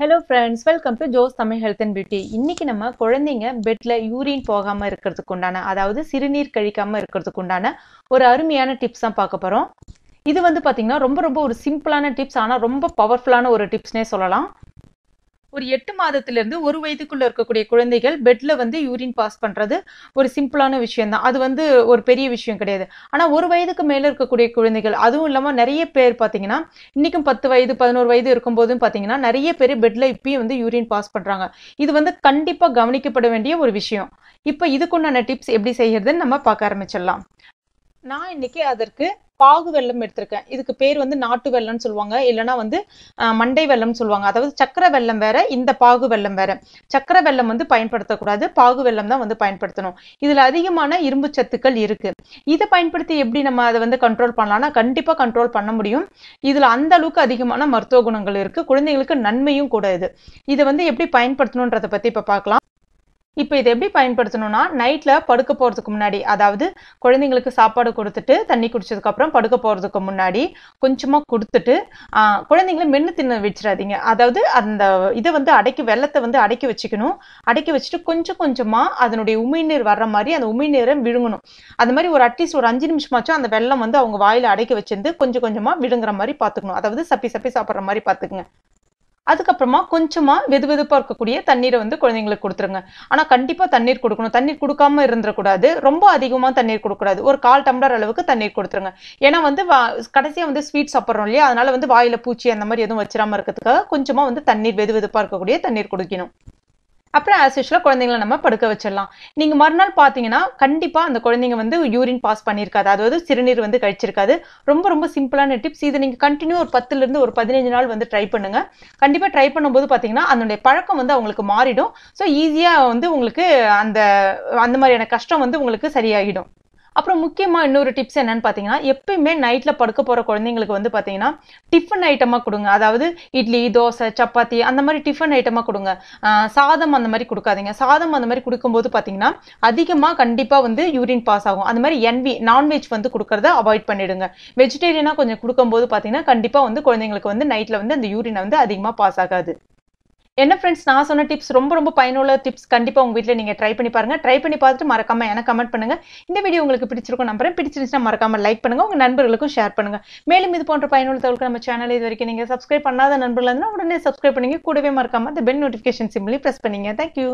hello friends welcome to Jo's Tamil health and beauty இன்னைக்கு நம்ம குழந்தைங்க பெட்டில் யூரின் போகாமல் இருக்கிறதுக்கு உண்டான அதாவது சிறுநீர் கழிக்காமல் இருக்கிறதுக்கு உண்டான ஒரு அருமையான டிப்ஸ் தான் பார்க்க போகிறோம் இது வந்து பார்த்திங்கன்னா ரொம்ப ரொம்ப ஒரு சிம்பிளான டிப்ஸ் ஆனால் ரொம்ப பவர்ஃபுல்லான ஒரு டிப்ஸ்னே சொல்லலாம் ஒரு எட்டு மாதத்திலிருந்து ஒரு வயதுக்குள்ள இருக்கக்கூடிய குழந்தைகள் பெட்ல வந்து யூரின் பாஸ் பண்றது ஒரு சிம்பிளான விஷயம் தான் அது வந்து ஒரு பெரிய விஷயம் கிடையாது ஆனா ஒரு வயதுக்கு மேல இருக்கக்கூடிய குழந்தைகள் அதுவும் இல்லாம நிறைய பேர் பாத்தீங்கன்னா இன்னைக்கும் பத்து வயது பதினோரு வயது இருக்கும் போதும் பாத்தீங்கன்னா நிறைய பேர் பெட்ல இப்பயும் வந்து யூரின் பாஸ் பண்றாங்க இது வந்து கண்டிப்பா கவனிக்கப்பட வேண்டிய ஒரு விஷயம் இப்ப இதுக்குண்டான டிப்ஸ் எப்படி செய்யறதுன்னு நம்ம பார்க்க ஆரம்பிச்சிடலாம் நான் இன்னைக்கு அதற்கு பாகு வெள்ளம் எடுத்திருக்கேன் இதுக்கு பேர் வந்து நாட்டு வெள்ளம்னு சொல்லுவாங்க இல்லைனா வந்து மண்டை வெள்ளம்னு சொல்லுவாங்க அதாவது சக்கர வெள்ளம் வேற இந்த பாகு வெள்ளம் வேற சக்கர வெள்ளம் வந்து பயன்படுத்தக்கூடாது பாகு வெள்ளம் தான் வந்து பயன்படுத்தணும் இதுல அதிகமான இரும்பு சத்துக்கள் இருக்கு இதை பயன்படுத்தி எப்படி நம்ம அதை வந்து கண்ட்ரோல் பண்ணலாம்னா கண்டிப்பா கண்ட்ரோல் பண்ண முடியும் இதுல அந்த அளவுக்கு அதிகமான மருத்துவ குணங்கள் இருக்கு குழந்தைங்களுக்கு நன்மையும் கூட இது இதை வந்து எப்படி பயன்படுத்தணுன்றதை பத்தி இப்ப பார்க்கலாம் இப்போ இதை எப்படி பயன்படுத்தணும்னா நைட்டில் படுக்க போகிறதுக்கு முன்னாடி அதாவது குழந்தைங்களுக்கு சாப்பாடு கொடுத்துட்டு தண்ணி குடிச்சதுக்கப்புறம் படுக்க போகிறதுக்கு முன்னாடி கொஞ்சமாக கொடுத்துட்டு குழந்தைங்கள மென்று தின்ன வச்சிடாதீங்க அதாவது அந்த இதை வந்து அடைக்க வெள்ளத்தை வந்து அடக்கி வச்சுக்கணும் அடக்கி வச்சுட்டு கொஞ்சம் கொஞ்சமாக அதனுடைய உமிழ்நீர் வர்ற மாதிரி அந்த உமிழ்நீரை விழுங்கணும் அது மாதிரி ஒரு அட்லீஸ்ட் ஒரு அஞ்சு நிமிஷமாச்சும் அந்த வெள்ளம் வந்து அவங்க வாயில் அடக்கி வச்சிருந்து கொஞ்சம் கொஞ்சமாக விழுங்குற மாதிரி பார்த்துக்கணும் அதாவது சப்பி சப்பி சாப்பிட்ற மாதிரி பார்த்துக்குங்க அதுக்கப்புறமா கொஞ்சமாக வெது வெதுப்பாக இருக்கக்கூடிய தண்ணீரை வந்து குழந்தைங்களுக்கு கொடுத்துருங்க ஆனால் கண்டிப்பாக தண்ணீர் கொடுக்கணும் தண்ணீர் கொடுக்காம இருந்துடக்கூடாது ரொம்ப அதிகமாக தண்ணீர் கொடுக்கக்கூடாது ஒரு கால் டம்ளர் அளவுக்கு தண்ணீர் கொடுத்துருங்க ஏன்னா வந்து கடைசியாக வந்து ஸ்வீட் சாப்பிட்றோம் இல்லையா அதனால வந்து வாயில் பூச்சி அந்த மாதிரி எதுவும் வச்சிடாமல் இருக்கிறதுக்காக கொஞ்சமாக வந்து தண்ணீர் வெது வெதுப்பாக இருக்கக்கூடிய தண்ணீர் குடிக்கணும் அப்புறம் ஆஸ் யூஷுவலாக குழந்தைங்களை நம்ம படுக்க வச்சிடலாம் நீங்கள் மறுநாள் பார்த்தீங்கன்னா கண்டிப்பாக அந்த குழந்தைங்க வந்து யூரின் பாஸ் பண்ணியிருக்காது அதாவது சிறுநீர் வந்து கழிச்சிருக்காது ரொம்ப ரொம்ப சிம்பிளான டிப்ஸ் இதை நீங்கள் கண்டினியூ ஒரு பத்துலேருந்து ஒரு பதினஞ்சு நாள் வந்து ட்ரை பண்ணுங்கள் கண்டிப்பாக ட்ரை பண்ணும்போது பார்த்தீங்கன்னா அதனுடைய பழக்கம் வந்து அவங்களுக்கு மாறிடும் ஸோ ஈஸியாக வந்து உங்களுக்கு அந்த அந்த மாதிரியான கஷ்டம் வந்து உங்களுக்கு சரியாகிடும் அப்புறம் முக்கியமாக இன்னொரு டிப்ஸ் என்னன்னு பார்த்தீங்கன்னா எப்பயுமே நைட்டில் படுக்க போகிற குழந்தைங்களுக்கு வந்து பார்த்தீங்கன்னா டிஃபன் ஐட்டமாக கொடுங்க அதாவது இட்லி தோசை சப்பாத்தி அந்த மாதிரி டிஃபன் ஐட்டமாக கொடுங்க சாதம் அந்த மாதிரி கொடுக்காதீங்க சாதம் அந்த மாதிரி கொடுக்கும்போது பார்த்தீங்கன்னா அதிகமாக கண்டிப்பாக வந்து யூரின் பாஸ் ஆகும் அந்த மாதிரி என்வி நான்வெஜ் வந்து கொடுக்கறத அவாய்ட் பண்ணிடுங்க வெஜிடேரியனாக கொஞ்சம் கொடுக்கும்போது பார்த்தீங்கன்னா கண்டிப்பாக வந்து குழந்தைங்களுக்கு வந்து நைட்டில் வந்து அந்த யூரினை வந்து அதிகமாக பாஸ் ஆகாது என்ன ஃப்ரெண்ட்ஸ் நான் சொன்ன டிப்ஸ் ரொம்ப ரொம்ப பயனுள்ள டிப்ஸ் கண்டிப்பாக உங்கள் வீட்டில் நீங்கள் ட்ரை பண்ணி பாருங்கள் ட்ரை பண்ணி பார்த்துட்டு மறக்காமல் எனக்கு கமெண்ட் பண்ணுங்கள் இந்த வீடியோ உங்களுக்கு பிடிச்சிருக்கும் நம்புறேன் பிடிச்சிருந்துச்சுன்னா மறக்காமல் லைக் பண்ணுங்கள் உங்கள் நண்பர்களுக்கும் ஷேர் பண்ணுங்கள் மேலும் இது போன்ற பயனுள்ள தகவலுக்கு நம்ம சேனல் இது வரைக்கும் நீங்கள் சப்ஸ்கிரைப் பண்ணாத நண்பர்கள் இருந்தால் உடனே சப்ஸ்கிரைப் பண்ணுங்கள் கூடவே மறக்காமல் அந்த பெல் நோட்டிஃபிகேஷன் சிம்லி ப்ரெஸ் பண்ணிங்க தேங்க்யூ